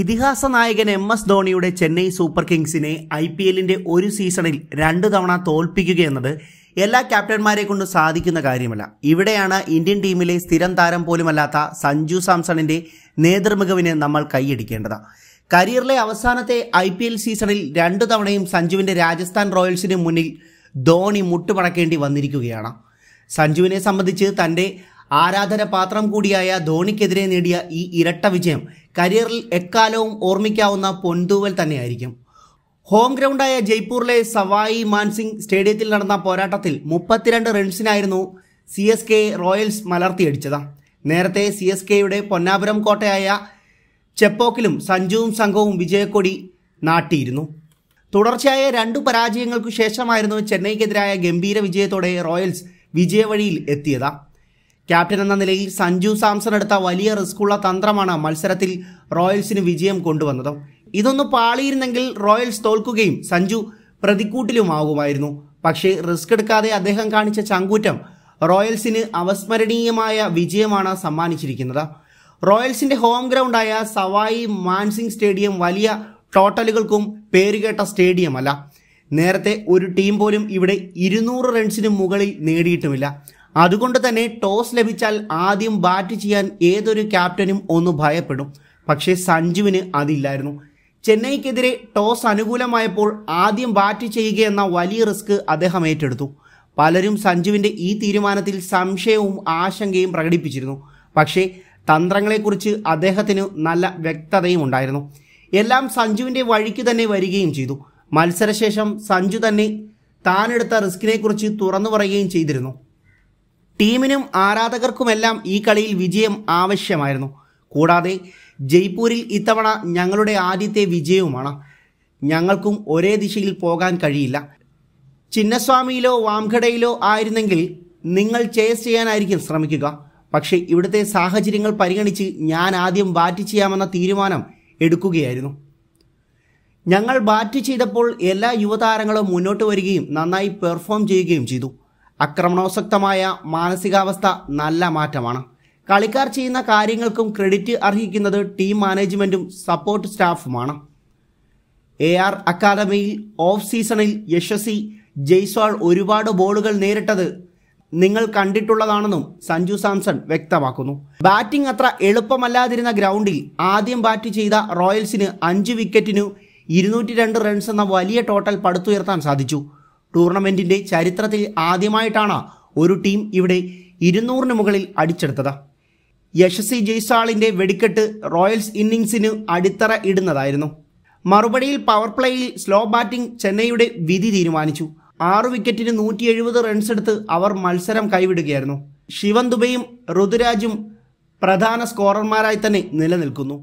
ഇതിഹാസ നായകൻ M S ധോണിയുടെ ചെന്നൈ സൂപ്പർ കിങ്സിനെ ഐ പി എല്ലിന്റെ ഒരു സീസണിൽ രണ്ട് തവണ തോൽപ്പിക്കുക എന്നത് എല്ലാ ക്യാപ്റ്റന്മാരെ കൊണ്ട് സാധിക്കുന്ന കാര്യമല്ല ഇവിടെയാണ് ഇന്ത്യൻ ടീമിലെ സ്ഥിരം താരം പോലുമല്ലാത്ത സഞ്ജു സാംസണിന്റെ നേതൃമികവിന് നമ്മൾ കൈയടിക്കേണ്ടത് കരിയറിലെ അവസാനത്തെ ഐ പി എൽ സീസണിൽ രണ്ടു തവണയും സഞ്ജുവിന്റെ രാജസ്ഥാൻ റോയൽസിന് മുന്നിൽ ധോണി മുട്ടുമടക്കേണ്ടി വന്നിരിക്കുകയാണ് സഞ്ജുവിനെ സംബന്ധിച്ച് തൻ്റെ ആരാധന പാത്രം കൂടിയായ ധോണിക്കെതിരെ നേടിയ ഈ ഇരട്ട വിജയം കരിയറിൽ എക്കാലവും ഓർമ്മിക്കാവുന്ന പൊൻതൂവൽ തന്നെയായിരിക്കും ഹോം ഗ്രൗണ്ടായ ജയ്പൂരിലെ സവായി മാൻസിംഗ് സ്റ്റേഡിയത്തിൽ നടന്ന പോരാട്ടത്തിൽ മുപ്പത്തിരണ്ട് റൺസിനായിരുന്നു സി എസ് കെ റോയൽസ് മലർത്തിയടിച്ചത് നേരത്തെ സി എസ് കെയുടെ പൊന്നാപുരം കോട്ടയായ ചെപ്പോക്കിലും സഞ്ജുവും സംഘവും വിജയക്കൊടി നാട്ടിയിരുന്നു തുടർച്ചയായ രണ്ടു പരാജയങ്ങൾക്കു ശേഷമായിരുന്നു ചെന്നൈക്കെതിരായ ഗംഭീര വിജയത്തോടെ റോയൽസ് വിജയവഴിയിൽ എത്തിയത് ക്യാപ്റ്റൻ എന്ന നിലയിൽ സഞ്ജു സാംസൺ എടുത്ത വലിയ റിസ്ക്കുള്ള തന്ത്രമാണ് മത്സരത്തിൽ റോയൽസിന് വിജയം കൊണ്ടുവന്നത് ഇതൊന്ന് പാളിയിരുന്നെങ്കിൽ റോയൽസ് തോൽക്കുകയും സഞ്ജു പ്രതിക്കൂട്ടിലുമാകുമായിരുന്നു പക്ഷേ റിസ്ക് എടുക്കാതെ അദ്ദേഹം കാണിച്ച ചങ്കൂറ്റം റോയൽസിന് അവസ്മരണീയമായ വിജയമാണ് സമ്മാനിച്ചിരിക്കുന്നത് റോയൽസിന്റെ ഹോം ഗ്രൗണ്ടായ സവായി മാൻസിംഗ് സ്റ്റേഡിയം വലിയ ടോട്ടലുകൾക്കും പേരുകേട്ട സ്റ്റേഡിയമല്ല നേരത്തെ ഒരു ടീം പോലും ഇവിടെ ഇരുന്നൂറ് റൺസിന് മുകളിൽ നേടിയിട്ടുമില്ല അതുകൊണ്ട് തന്നെ ടോസ് ലഭിച്ചാൽ ആദ്യം ബാറ്റ് ചെയ്യാൻ ഏതൊരു ക്യാപ്റ്റനും ഒന്ന് ഭയപ്പെടും പക്ഷേ സഞ്ജുവിന് അതില്ലായിരുന്നു ചെന്നൈക്കെതിരെ ടോസ് അനുകൂലമായപ്പോൾ ആദ്യം ബാറ്റ് ചെയ്യുക എന്ന വലിയ റിസ്ക് അദ്ദേഹം ഏറ്റെടുത്തു പലരും സഞ്ജുവിൻ്റെ ഈ തീരുമാനത്തിൽ സംശയവും ആശങ്കയും പ്രകടിപ്പിച്ചിരുന്നു പക്ഷേ തന്ത്രങ്ങളെക്കുറിച്ച് അദ്ദേഹത്തിന് നല്ല വ്യക്തതയും ഉണ്ടായിരുന്നു എല്ലാം സഞ്ജുവിൻ്റെ വഴിക്ക് തന്നെ വരികയും ചെയ്തു മത്സരശേഷം സഞ്ജു തന്നെ താനെടുത്ത റിസ്കിനെക്കുറിച്ച് തുറന്നു പറയുകയും ചെയ്തിരുന്നു ടീമിനും ആരാധകർക്കുമെല്ലാം ഈ കളിയിൽ വിജയം ആവശ്യമായിരുന്നു കൂടാതെ ജയ്പൂരിൽ ഇത്തവണ ഞങ്ങളുടെ ആദ്യത്തെ വിജയവുമാണ് ഞങ്ങൾക്കും ഒരേ ദിശയിൽ പോകാൻ കഴിയില്ല ചിന്നസ്വാമിയിലോ വാംഘടയിലോ ആയിരുന്നെങ്കിൽ നിങ്ങൾ ചേസ് ചെയ്യാനായിരിക്കും ശ്രമിക്കുക പക്ഷേ ഇവിടുത്തെ സാഹചര്യങ്ങൾ പരിഗണിച്ച് ഞാൻ ആദ്യം ബാറ്റ് ചെയ്യാമെന്ന തീരുമാനം എടുക്കുകയായിരുന്നു ഞങ്ങൾ ബാറ്റ് ചെയ്തപ്പോൾ എല്ലാ യുവതാരങ്ങളും മുന്നോട്ട് വരികയും നന്നായി പെർഫോം ചെയ്യുകയും ചെയ്തു അക്രമണോസക്തമായ മാനസികാവസ്ഥ നല്ല മാറ്റമാണ് കളിക്കാർ ചെയ്യുന്ന കാര്യങ്ങൾക്കും ക്രെഡിറ്റ് അർഹിക്കുന്നത് ടീം മാനേജ്മെൻറ്റും സപ്പോർട്ട് സ്റ്റാഫുമാണ് എ ആർ അക്കാദമിയിൽ ഓഫ് സീസണിൽ യശസ്വി ജയ്സ്വാൾ ഒരുപാട് ബോളുകൾ നേരിട്ടത് നിങ്ങൾ കണ്ടിട്ടുള്ളതാണെന്നും സഞ്ജു സാംസൺ വ്യക്തമാക്കുന്നു ബാറ്റിംഗ് അത്ര എളുപ്പമല്ലാതിരുന്ന ഗ്രൗണ്ടിൽ ആദ്യം ബാറ്റ് ചെയ്ത റോയൽസിന് അഞ്ച് വിക്കറ്റിനു ഇരുന്നൂറ്റി രണ്ട് റൺസ് എന്ന വലിയ ടോട്ടൽ പടുത്തുയർത്താൻ സാധിച്ചു ടൂർണമെൻറ്റിൻ്റെ ചരിത്രത്തിൽ ആദ്യമായിട്ടാണ് ഒരു ടീം ഇവിടെ ഇരുന്നൂറിന് മുകളിൽ അടിച്ചെടുത്തത് യശസ്വി ജയ്സാളിൻ്റെ വെടിക്കെട്ട് റോയൽസ് ഇന്നിങ്സിന് അടിത്തറ ഇടുന്നതായിരുന്നു മറുപടിയിൽ പവർ പ്ലേയിൽ സ്ലോ ബാറ്റിംഗ് ചെന്നൈയുടെ വിധി തീരുമാനിച്ചു ആറു വിക്കറ്റിന് നൂറ്റി എഴുപത് എടുത്ത് അവർ മത്സരം കൈവിടുകയായിരുന്നു ശിവൻ ദുബയും ഋതുരാജും പ്രധാന സ്കോറർമാരായി തന്നെ നിലനിൽക്കുന്നു